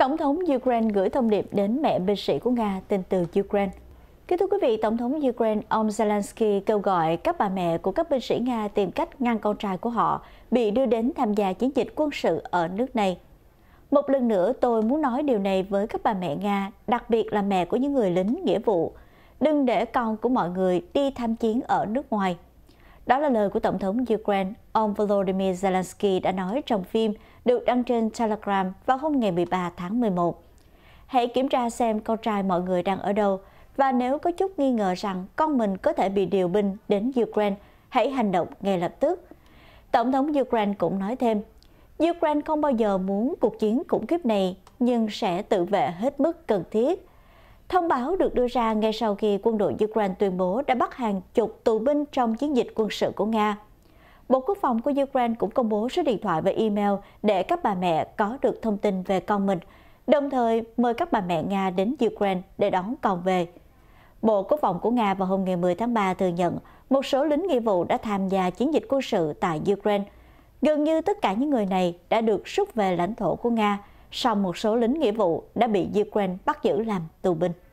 Tổng thống Ukraine gửi thông điệp đến mẹ binh sĩ của Nga tên từ Ukraine. Kính thưa quý vị, Tổng thống Ukraine ông Zelensky kêu gọi các bà mẹ của các binh sĩ Nga tìm cách ngăn con trai của họ bị đưa đến tham gia chiến dịch quân sự ở nước này. Một lần nữa tôi muốn nói điều này với các bà mẹ Nga, đặc biệt là mẹ của những người lính nghĩa vụ. Đừng để con của mọi người đi tham chiến ở nước ngoài. Đó là lời của Tổng thống Ukraine, ông Volodymyr Zelensky đã nói trong phim được đăng trên Telegram vào hôm ngày 13 tháng 11. Hãy kiểm tra xem con trai mọi người đang ở đâu và nếu có chút nghi ngờ rằng con mình có thể bị điều binh đến Ukraine, hãy hành động ngay lập tức. Tổng thống Ukraine cũng nói thêm, Ukraine không bao giờ muốn cuộc chiến khủng khiếp này nhưng sẽ tự vệ hết mức cần thiết Thông báo được đưa ra ngay sau khi quân đội Ukraine tuyên bố đã bắt hàng chục tù binh trong chiến dịch quân sự của Nga. Bộ Quốc phòng của Ukraine cũng công bố số điện thoại và email để các bà mẹ có được thông tin về con mình, đồng thời mời các bà mẹ Nga đến Ukraine để đón con về. Bộ Quốc phòng của Nga vào hôm ngày 10 tháng 3 thừa nhận một số lính nghĩa vụ đã tham gia chiến dịch quân sự tại Ukraine. Gần như tất cả những người này đã được rút về lãnh thổ của Nga – sau một số lính nghĩa vụ đã bị Ukraine bắt giữ làm tù binh.